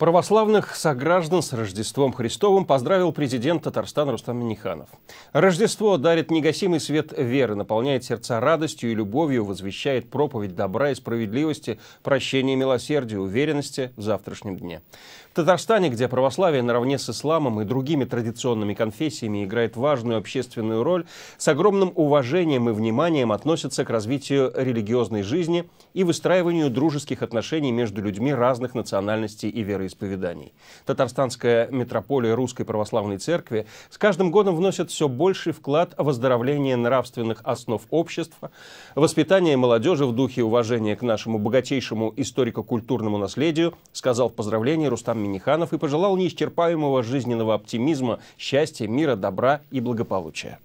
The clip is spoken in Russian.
Православных сограждан с Рождеством Христовым поздравил президент Татарстана Рустам Миниханов. Рождество дарит негасимый свет веры, наполняет сердца радостью и любовью, возвещает проповедь добра и справедливости, прощения и милосердия, уверенности в завтрашнем дне. В Татарстане, где православие наравне с исламом и другими традиционными конфессиями играет важную общественную роль, с огромным уважением и вниманием относятся к развитию религиозной жизни и выстраиванию дружеских отношений между людьми разных национальностей и веры вероисповеданий. Татарстанская метрополия Русской Православной Церкви с каждым годом вносит все больший вклад в оздоровление нравственных основ общества, воспитание молодежи в духе уважения к нашему богатейшему историко-культурному наследию, сказал в поздравлении Рустам Миниханов и пожелал неисчерпаемого жизненного оптимизма, счастья, мира, добра и благополучия.